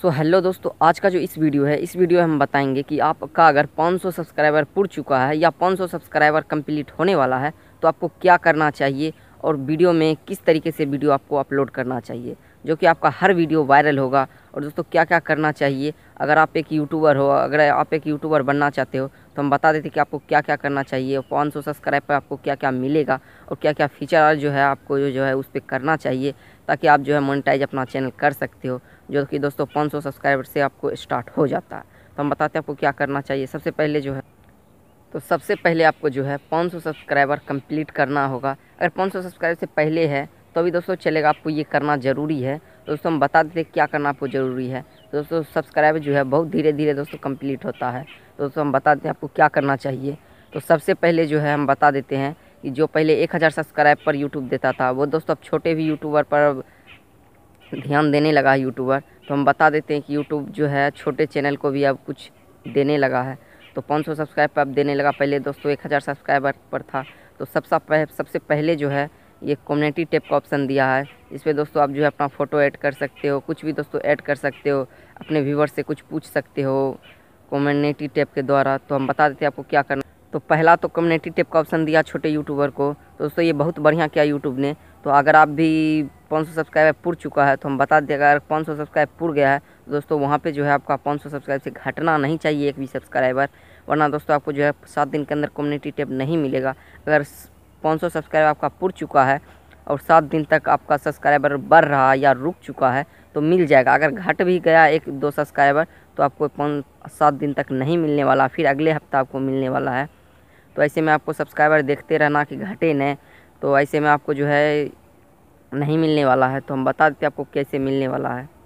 सो so, hello दोस्तों आज का जो इस वीडियो है इस वीडियो में हम बताएंगे कि आपका अगर 500 सब्सक्राइबर पुड़ चुका है या 500 सब्सक्राइबर कंप्लीट होने वाला है तो आपको क्या करना चाहिए और वीडियो में किस तरीके से वीडियो आपको अपलोड करना चाहिए जो कि आपका हर वीडियो वायरल होगा और दोस्तों क्या क्या करना चाहिए अगर आप एक यूट्यूबर हो अगर आप एक यूट्यूबर बनना चाहते हो तो हम बता देते कि आपको क्या क्या करना चाहिए और पाँच सौ सब्सक्राइब पर आपको क्या क्या मिलेगा और क्या क्या फीचर जो है आपको जो जो है उस पर करना चाहिए ताकि आप जो है मोनिटाइज अपना चैनल कर सकते हो जो कि दोस्तों पाँच सौ सब्सक्राइबर से आपको स्टार्ट हो जाता है तो हम बताते हैं आपको क्या करना चाहिए सबसे पहले जो है तो सबसे पहले आपको जो है 500 सब्सक्राइबर कंप्लीट करना होगा अगर 500 सब्सक्राइबर से पहले है तो अभी दोस्तों चलेगा आपको ये करना ज़रूरी है दोस्तों हम बता देते क्या करना आपको ज़रूरी है तो दोस्तों सब्सक्राइब जो है बहुत धीरे धीरे दोस्तों कंप्लीट होता है दोस्तों हम बता देते हैं आपको क्या करना चाहिए तो सबसे पहले जो है हम बता देते हैं कि जो पहले एक हज़ार सब्सक्राइब पर यूट्यूब देता था वो दोस्तों अब छोटे भी यूट्यूबर पर ध्यान देने लगा है यूट्यूबर तो हम बता देते हैं कि यूट्यूब जो है छोटे चैनल को भी अब कुछ देने लगा है तो 500 सब्सक्राइब पर अब देने लगा पहले दोस्तों 1000 सब्सक्राइबर पर था तो सबसे सब सबसे पहले जो है ये कम्युनिटी टैप का ऑप्शन दिया है इस पर दोस्तों आप जो है अपना फ़ोटो ऐड कर सकते हो कुछ भी दोस्तों ऐड कर सकते हो अपने व्यूवर से कुछ पूछ सकते हो कम्युनिटी टैप के द्वारा तो हम बता देते हैं आपको क्या करना तो पहला तो कम्युनिटी टैप का ऑप्शन दिया छोटे यूट्यूबर को तो दोस्तों ये बहुत बढ़िया किया यूट्यूब ने तो अगर आप भी सौ सब्सक्राइबर पुर चुका है तो हम बता दें अगर सौ सब्सक्राइब पुर गया है तो दोस्तों वहाँ पे जो है आपका सौ सब्सक्राइब से घटना नहीं चाहिए एक भी सब्सक्राइबर वरना दोस्तों आपको जो है सात दिन के अंदर कम्युनिटी टैप नहीं मिलेगा अगर पाँच सब्सक्राइबर आपका पुर चुका है और सात दिन तक आपका सब्सक्राइबर बढ़ रहा या रुक चुका है तो मिल जाएगा अगर घट भी गया एक दो सब्सक्राइबर तो आपको पाँच सात दिन तक नहीं मिलने वाला फिर अगले हफ्ता आपको मिलने वाला है तो ऐसे में आपको सब्सक्राइबर देखते रहना कि घटे न तो ऐसे में आपको जो है नहीं मिलने वाला है तो हम बता देते आपको कैसे मिलने वाला है